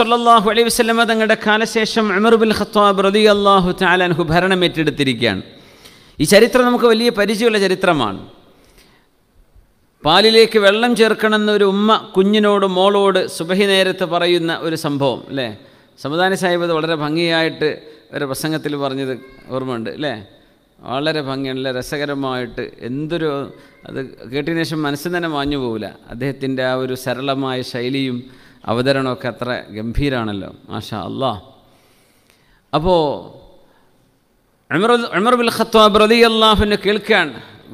സല്ലല്ലാഹു അലൈഹി വസ്ലമ തങ്ങളുടെ കാലശേഷം ബിൻ ഖത്താബ് റലി അള്ളാഹു താലാൻഹു ഭരണം ഏറ്റെടുത്തിരിക്കുകയാണ് ഈ ചരിത്രം നമുക്ക് വലിയ പരിചയമുള്ള ചരിത്രമാണ് പാലിലേക്ക് വെള്ളം ചേർക്കണമെന്ന് ഒരു ഉമ്മ കുഞ്ഞിനോട് മോളോട് സുബഹി നേരത്ത് പറയുന്ന ഒരു സംഭവം അല്ലേ സമുദാന സാഹിബ് അത് വളരെ ഭംഗിയായിട്ട് ഒരു പ്രസംഗത്തിൽ പറഞ്ഞത് ഓർമ്മയുണ്ട് അല്ലേ വളരെ ഭംഗിയാണ് അല്ലേ രസകരമായിട്ട് എന്തൊരു അത് കേട്ടതിന് ശേഷം മനസ്സിന് തന്നെ മാഞ്ഞു പോകില്ല അദ്ദേഹത്തിൻ്റെ ആ ഒരു സരളമായ ശൈലിയും അവതരണമൊക്കെ അത്ര ഗംഭീരാണല്ലോ മാഷാ അല്ലാ അപ്പോൾ അമർ അമർ ഖത്താബ് റലി അള്ളാഹുവിന് കേൾക്കാൻ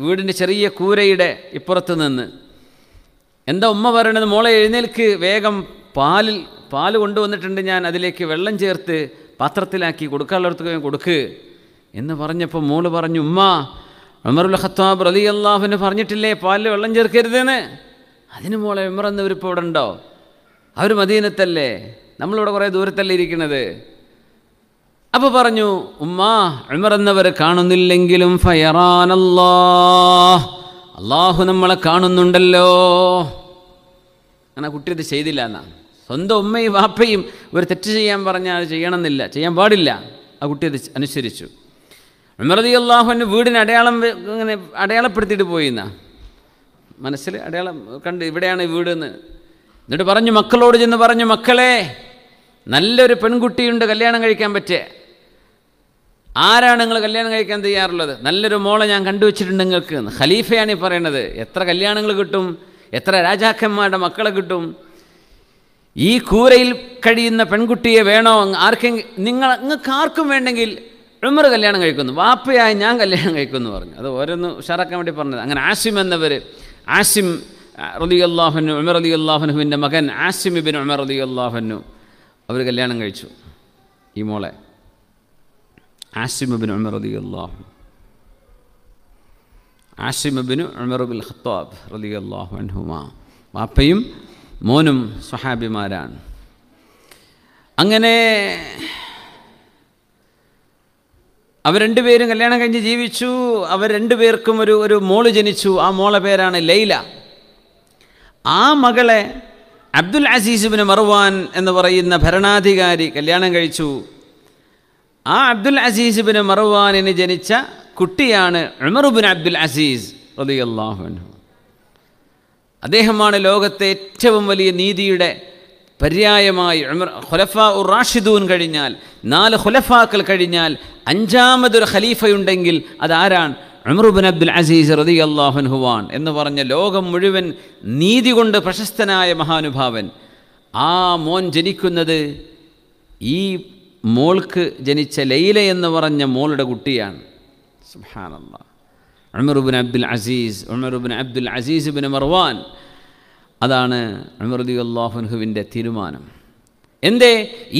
വീടിൻ്റെ ചെറിയ കൂരയുടെ ഇപ്പുറത്ത് നിന്ന് എന്താ ഉമ്മ പറയണത് മോളെ എഴുന്നേൽക്ക് വേഗം പാലിൽ പാൽ കൊണ്ടുവന്നിട്ടുണ്ട് ഞാൻ അതിലേക്ക് വെള്ളം ചേർത്ത് പാത്രത്തിലാക്കി കൊടുക്കാനുള്ളവർക്ക് കൊടുക്ക് എന്ന് പറഞ്ഞപ്പോൾ മോള് പറഞ്ഞു ഉമ്മ ഉമറുൽ ഖത്താബ് റലി അള്ളാഹുവിന് പറഞ്ഞിട്ടില്ലേ പാലിൽ വെള്ളം ചേർക്കരുതെന്ന് അതിന് മോളെ ഉമറെന്ന് ഇവരിപ്പോൾ ഇവിടെ ഉണ്ടോ അവർ മദീനത്തല്ലേ നമ്മളിവിടെ കുറേ ദൂരത്തല്ലേ ഇരിക്കണത് അപ്പോൾ പറഞ്ഞു ഉമ്മാ ഉമർ എന്നവരെ കാണുന്നില്ലെങ്കിലും ഫയറാനല്ലാ അള്ളാഹു നമ്മളെ കാണുന്നുണ്ടല്ലോ അങ്ങനെ കുട്ടി ഇത് ചെയ്തില്ല എന്നാ സ്വന്തം ഉമ്മയും വാപ്പയും ഒരു തെറ്റ് ചെയ്യാൻ പറഞ്ഞാൽ അത് ചെയ്യണമെന്നില്ല ചെയ്യാൻ പാടില്ല ആ കുട്ടി അത് അനുസരിച്ചു അള്ളാഹു എൻ്റെ വീടിന് അടയാളം ഇങ്ങനെ അടയാളപ്പെടുത്തിയിട്ട് പോയിന്നാ മനസ്സിൽ അടയാളം കണ്ട് ഇവിടെയാണ് എന്ന് എന്നിട്ട് പറഞ്ഞു മക്കളോട് ചെന്ന് പറഞ്ഞു മക്കളെ നല്ലൊരു പെൺകുട്ടിയുണ്ട് കല്യാണം കഴിക്കാൻ പറ്റിയ ആരാണ് നിങ്ങൾ കല്യാണം കഴിക്കാൻ തയ്യാറുള്ളത് നല്ലൊരു മോളെ ഞാൻ കണ്ടുവച്ചിട്ടുണ്ട് നിങ്ങൾക്ക് ഖലീഫയാണ് ഈ പറയുന്നത് എത്ര കല്യാണങ്ങൾ കിട്ടും എത്ര രാജാക്കന്മാരുടെ മക്കളെ കിട്ടും ഈ കൂരയിൽ കഴിയുന്ന പെൺകുട്ടിയെ വേണോ ആർക്കെങ്കിലും നിങ്ങൾ നിങ്ങൾക്ക് ആർക്കും വേണ്ടെങ്കിൽ ഉമർ കല്യാണം കഴിക്കുന്നു വാപ്പയായി ഞാൻ കല്യാണം കഴിക്കുന്നു പറഞ്ഞു അത് ഓരോന്ന് ഉഷാറാക്കാൻ വേണ്ടി പറഞ്ഞത് അങ്ങനെ ആസിം എന്നവർ ആസിം റതി അള്ളാഹുനു ഉമർ അലി അള്ളാഹുനുവിൻ്റെ മകൻ ആസിമിബിൻ ഉമർ അലി അള്ളാഹനു അവർ കല്യാണം കഴിച്ചു ഈ മോളെ ആസിമബിൻ ഉമർ അലി അള്ളാഹു ആസിമിബിന് ഉമർബിൻ ഖത്താബ് റലി അള്ളാഹു വാപ്പയും മോനും സ്വഹാബിമാരാണ് അങ്ങനെ അവർ രണ്ടുപേരും കല്യാണം കഴിഞ്ഞ് ജീവിച്ചു അവർ രണ്ടുപേർക്കും ഒരു ഒരു മോള് ജനിച്ചു ആ മോളെ പേരാണ് ലൈല ആ മകളെ അബ്ദുൽ അസീസുബിന് മറുവാൻ എന്ന് പറയുന്ന ഭരണാധികാരി കല്യാണം കഴിച്ചു ആ അബ്ദുൽ അസീസുബിന് മറുവാനിന് ജനിച്ച കുട്ടിയാണ് ഉമറുബിൻ അബ്ദുൽ അസീസ് റതിയല്ലാഹു അദ്ദേഹമാണ് ലോകത്തെ ഏറ്റവും വലിയ നീതിയുടെ പര്യായമായി ഖുലഫ ഉർ റാഷിദൂൻ കഴിഞ്ഞാൽ നാല് ഖുലഫാക്കൾ കഴിഞ്ഞാൽ അഞ്ചാമതൊരു ഖലീഫയുണ്ടെങ്കിൽ അതാരാണ് ഉമറുബിൻ അബ്ദുൽ അസീസ് റതി ഹുവാൻ എന്ന് പറഞ്ഞ ലോകം മുഴുവൻ നീതി കൊണ്ട് പ്രശസ്തനായ മഹാനുഭാവൻ ആ മോൻ ജനിക്കുന്നത് ഈ മോൾക്ക് ജനിച്ച ലൈല എന്ന് പറഞ്ഞ മോളുടെ കുട്ടിയാണ് സുഹാനല്ല ഉമറുബിൻ അബ്ദുൽ അസീസ് ഉമറുബിൻ അബ്ദുൽ അസീസ് ബിൻ മർവാൻ അതാണ് ഉമർദി അള്ളാഹുൻഹുവിൻ്റെ തീരുമാനം എന്തേ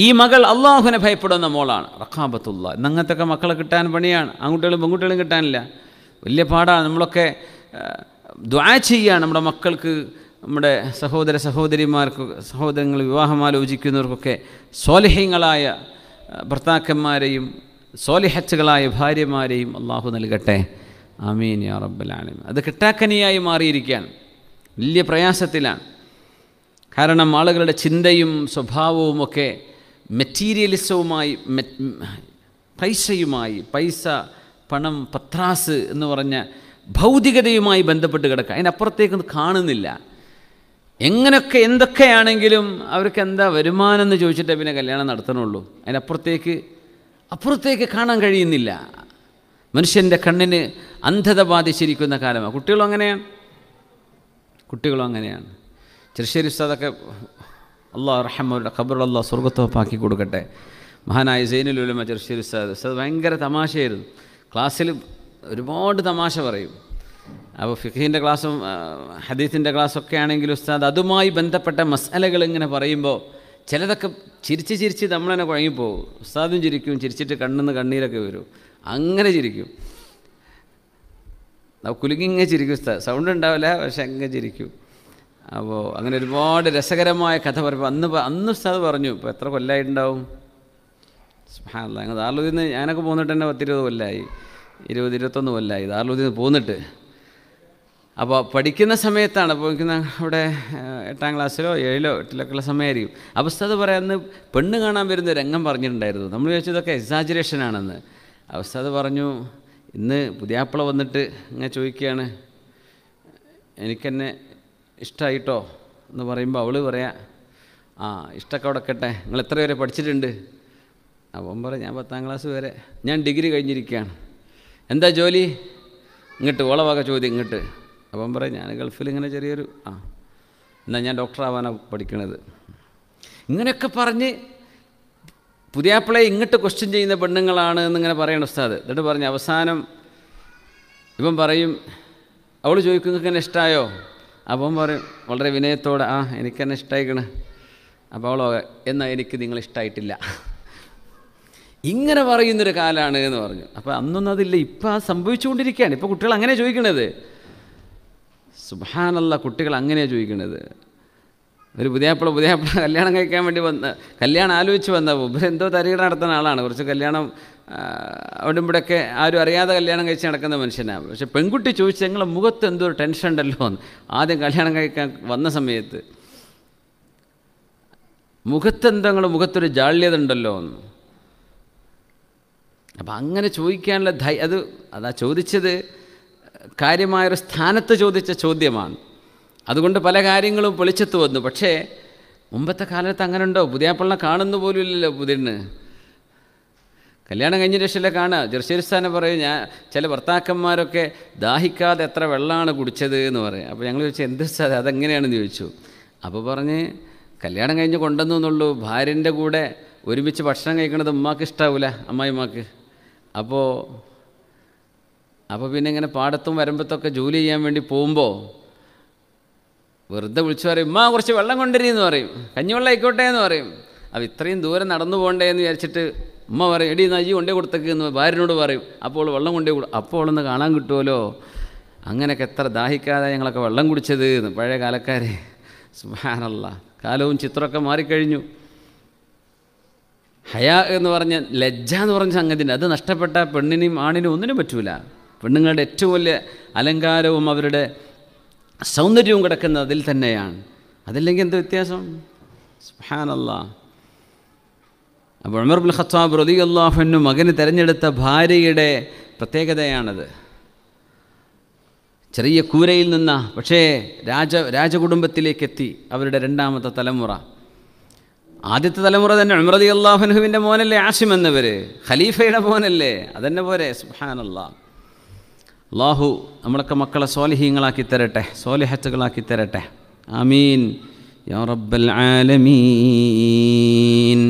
ഈ മകൾ അള്ളാഹുവിനെ ഭയപ്പെടുന്ന മോളാണ് റഖാബത്തുള്ള അങ്ങനത്തൊക്കെ മക്കളെ കിട്ടാൻ പണിയാണ് ആൺകുട്ടികളും പെൺകുട്ടികളും കിട്ടാനില്ല വലിയ പാടാണ് നമ്മളൊക്കെ ദ്വാ ചെയ്യുക നമ്മുടെ മക്കൾക്ക് നമ്മുടെ സഹോദര സഹോദരിമാർക്ക് സഹോദരങ്ങൾ വിവാഹം ആലോചിക്കുന്നവർക്കൊക്കെ സോലഹ്യങ്ങളായ ഭർത്താക്കന്മാരെയും സോലിഹച്ചുകളായ ഭാര്യമാരെയും അള്ളാഹു നൽകട്ടെ ആമീൻ യാ റബ്ബലാലും അത് കിട്ടാക്കനിയായി മാറിയിരിക്കുകയാണ് വലിയ പ്രയാസത്തിലാണ് കാരണം ആളുകളുടെ ചിന്തയും സ്വഭാവവും ഒക്കെ മെറ്റീരിയലിസവുമായി പൈസയുമായി പൈസ പണം പത്രാസ് എന്ന് പറഞ്ഞ ഭൗതികതയുമായി ബന്ധപ്പെട്ട് കിടക്കുക അതിനപ്പുറത്തേക്ക് കാണുന്നില്ല എങ്ങനെയൊക്കെ എന്തൊക്കെയാണെങ്കിലും അവർക്ക് എന്താ വരുമാനം എന്ന് ചോദിച്ചിട്ടേ പിന്നെ കല്യാണം നടത്തണുള്ളൂ അതിനപ്പുറത്തേക്ക് അപ്പുറത്തേക്ക് കാണാൻ കഴിയുന്നില്ല മനുഷ്യൻ്റെ കണ്ണിന് അന്ധത ബാധിച്ചിരിക്കുന്ന കാലമാണ് കുട്ടികളും അങ്ങനെയാണ് കുട്ടികളും അങ്ങനെയാണ് ചെറുശ്ശേരി ഉസ്താദൊക്കെ അള്ളാഹ് റഹമ്മരുടെ ഖബർ അള്ളാഹ് സ്വർഗത്തോപ്പാക്കി കൊടുക്കട്ടെ മഹാനായ സൈനുലുലമ ചെറുശ്ശേരി ഉസ്താദ് ഉസ്താദ് ഭയങ്കര തമാശയായിരുന്നു ക്ലാസ്സിൽ ഒരുപാട് തമാശ പറയും അപ്പോൾ ഫിഖീൻ്റെ ക്ലാസ്സും ഹദീത്തിൻ്റെ ക്ലാസ്സൊക്കെ ആണെങ്കിൽ ഉസ്താദ് അതുമായി ബന്ധപ്പെട്ട മസാലകൾ ഇങ്ങനെ പറയുമ്പോൾ ചിലതൊക്കെ ചിരിച്ച് ചിരിച്ച് നമ്മളെന്നെ കുഴങ്ങിപ്പോവും ഉസ്താദും ചിരിക്കും ചിരിച്ചിട്ട് കണ്ണിന്ന് കണ്ണീരൊക്കെ വരും അങ്ങനെ ചിരിക്കും കുലുങ്ങി ഇങ്ങനെ ചിരിക്കും ഉസ്താദ് സൗണ്ട് ഉണ്ടാവില്ല പക്ഷെ അങ്ങനെ ചിരിക്കും അപ്പോൾ അങ്ങനെ ഒരുപാട് രസകരമായ കഥ പറയുമ്പോൾ അന്ന് അന്ന് ഉസ്താദ് പറഞ്ഞു ഇപ്പോൾ എത്ര കൊല്ലായിട്ടുണ്ടാവും സുഹാനല്ല അങ്ങ് ഞാനൊക്കെ പോന്നിട്ട് തന്നെ പത്തിരുപത് കൊല്ലമായി ഇരുപത് ഇരുപത്തൊന്ന് കൊല്ലമായി ദാർലൂദിൽ പോന്നിട്ട് അപ്പോൾ പഠിക്കുന്ന സമയത്താണ് അപ്പോൾ അവിടെ എട്ടാം ക്ലാസ്സിലോ ഏഴിലോ എട്ടിലൊക്കെ ഉള്ള സമയമായിരിക്കും അപ്പോൾ ഉസ്താദ് പറയാമെന്ന് പെണ്ണ് കാണാൻ വരുന്ന രംഗം പറഞ്ഞിട്ടുണ്ടായിരുന്നു നമ്മൾ ചോദിച്ചതൊക്കെ എക്സാജുറേഷനാണെന്ന് അവസ്ഥത് പറഞ്ഞു ഇന്ന് പുതിയാപ്പിള വന്നിട്ട് ഇങ്ങനെ ചോദിക്കുകയാണ് എനിക്കെന്നെ ഇഷ്ടമായിട്ടോ എന്ന് പറയുമ്പോൾ അവൾ പറയാം ആ ഇഷ്ടമൊക്കെ അവിടെ നിങ്ങൾ എത്ര വരെ പഠിച്ചിട്ടുണ്ട് അപ്പം പറ ഞാൻ പത്താം ക്ലാസ് വരെ ഞാൻ ഡിഗ്രി കഴിഞ്ഞിരിക്കുകയാണ് എന്താ ജോലി ഇങ്ങോട്ട് ഓളവാക ചോദ്യം ഇങ്ങോട്ട് അപ്പം പറ ഞാൻ ഗൾഫിൽ ഇങ്ങനെ ചെറിയൊരു ആ എന്നാൽ ഞാൻ ഡോക്ടറാവാനാണ് പഠിക്കണത് ഇങ്ങനെയൊക്കെ പറഞ്ഞ് പുതിയാപ്പിളെ ഇങ്ങോട്ട് ക്വസ്റ്റ്യൻ ചെയ്യുന്ന പെണ്ണുങ്ങളാണ് എന്നിങ്ങനെ പറയണ ഉസ്താദ് എന്നിട്ട് പറഞ്ഞ് അവസാനം ഇവൻ പറയും അവൾ ചോദിക്കും നിങ്ങൾക്ക് എന്നെ ഇഷ്ടമായോ അപ്പം പറയും വളരെ വിനയത്തോടെ ആ എനിക്കെന്നെ ഇഷ്ടമായിക്കണ് അപ്പോൾ അവളോ എന്നാൽ എനിക്ക് നിങ്ങളിഷ്ടമായിട്ടില്ല ഇങ്ങനെ പറയുന്നൊരു കാലമാണ് എന്ന് പറഞ്ഞു അപ്പോൾ അന്നൊന്നും അതില്ല ഇപ്പം ആ സംഭവിച്ചുകൊണ്ടിരിക്കുകയാണ് ഇപ്പോൾ കുട്ടികൾ അങ്ങനെ ചോദിക്കണത് സുബാനല്ല കുട്ടികൾ അങ്ങനെയാണ് ചോദിക്കണത് ഒരു പുതിയപ്പള പുതിയപ്പള കല്യാണം കഴിക്കാൻ വേണ്ടി വന്ന കല്യാണം ആലോചിച്ച് വന്ന എന്തോ തരികട നടത്തുന്ന ആളാണ് കുറച്ച് കല്യാണം അവിടെ ആരും അറിയാതെ കല്യാണം കഴിച്ച് നടക്കുന്ന മനുഷ്യനാണ് പക്ഷെ പെൺകുട്ടി ചോദിച്ചു ഞങ്ങളെ മുഖത്ത് എന്തോ ഒരു ടെൻഷൻ ഉണ്ടല്ലോ എന്ന് ആദ്യം കല്യാണം കഴിക്കാൻ വന്ന സമയത്ത് എന്തോ നിങ്ങളുടെ മുഖത്തൊരു ജാള്യത ഉണ്ടല്ലോ എന്ന് അപ്പം അങ്ങനെ ചോദിക്കാനുള്ള ധൈ അത് അതാ ചോദിച്ചത് കാര്യമായൊരു സ്ഥാനത്ത് ചോദിച്ച ചോദ്യമാണ് അതുകൊണ്ട് പല കാര്യങ്ങളും പൊളിച്ചെത്തു വന്നു പക്ഷേ മുമ്പത്തെ കാലത്ത് അങ്ങനെ ഉണ്ടോ പുതിയാപ്പിള്ള കാണുന്ന പോലും ഇല്ലല്ലോ പുതിരന് കല്യാണം കഴിഞ്ഞ രക്ഷയിലെ കാണുക ജർഷീർസ്ഥാനം പറയും ഞാൻ ചില ഭർത്താക്കന്മാരൊക്കെ ദാഹിക്കാതെ എത്ര വെള്ളമാണ് കുടിച്ചത് എന്ന് പറയും അപ്പോൾ ഞങ്ങൾ ചോദിച്ചു എന്ത് സാധനം അതെങ്ങനെയാണെന്ന് ചോദിച്ചു അപ്പോൾ പറഞ്ഞ് കല്യാണം കഴിഞ്ഞ് കൊണ്ടുവന്നു എന്നുള്ളൂ ഭാര്യൻ്റെ കൂടെ ഒരുമിച്ച് ഭക്ഷണം കഴിക്കുന്നത് ഉമ്മാക്ക് ഇഷ്ടാവൂല അമ്മായിമാക്ക് അപ്പോൾ അപ്പോൾ പിന്നെ ഇങ്ങനെ പാടത്തും വരമ്പത്തൊക്കെ ജോലി ചെയ്യാൻ വേണ്ടി പോകുമ്പോൾ വെറുതെ വിളിച്ചു പറയും ഉമ്മ കുറച്ച് വെള്ളം കൊണ്ടുവരി എന്ന് പറയും കഞ്ഞിവെള്ളം ആയിക്കോട്ടെ എന്ന് പറയും അപ്പോൾ ഇത്രയും ദൂരം നടന്നു പോകണ്ടേ എന്ന് വിചാരിച്ചിട്ട് ഉമ്മ പറയും എടി നജി കൊണ്ടേ കൊടുത്തേക്ക് എന്ന് ഭാര്യനോട് പറയും അപ്പോൾ വെള്ളം കൊണ്ടേ കൊടു അപ്പോൾ ഒന്ന് കാണാൻ കിട്ടുമല്ലോ അങ്ങനെയൊക്കെ എത്ര ദാഹിക്കാതെ ഞങ്ങളൊക്കെ വെള്ളം കുടിച്ചത് പഴയ കാലക്കാരെ സുബാനല്ല കാലവും ചിത്രമൊക്കെ മാറിക്കഴിഞ്ഞു ഹയ എന്ന് പറഞ്ഞ ലജ്ജ എന്ന് പറഞ്ഞ സംഗതി അത് നഷ്ടപ്പെട്ട പെണ്ണിനും ആണിനും ഒന്നിനും പറ്റൂല പെണ്ണുങ്ങളുടെ ഏറ്റവും വലിയ അലങ്കാരവും അവരുടെ സൗന്ദര്യവും കിടക്കുന്നത് അതിൽ തന്നെയാണ് അതില്ലെങ്കിൽ എന്ത് വ്യത്യാസം സുഹാനല്ല അപ്പോൾ ഉമർ ബുൽ ഖത്താബ് റതി അള്ളാഹുനു മകന് തിരഞ്ഞെടുത്ത ഭാര്യയുടെ പ്രത്യേകതയാണത് ചെറിയ കൂരയിൽ നിന്ന പക്ഷേ രാജ രാജകുടുംബത്തിലേക്കെത്തി അവരുടെ രണ്ടാമത്തെ തലമുറ ആദ്യത്തെ തലമുറ തന്നെ ഉമറതി അള്ളാഹുനുഹുവിൻ്റെ മോനല്ലേ ആശിം എന്നവർ ഖലീഫയുടെ മോനല്ലേ അതന്നെ പോരെ സുഹാനല്ല അള്ളാഹു നമ്മളൊക്കെ മക്കളെ സോലഹീങ്ങളാക്കി തരട്ടെ സോലിഹത്തുകളാക്കി തരട്ടെ ആമീൻ യാ റബ്ബൽ ആലമീൻ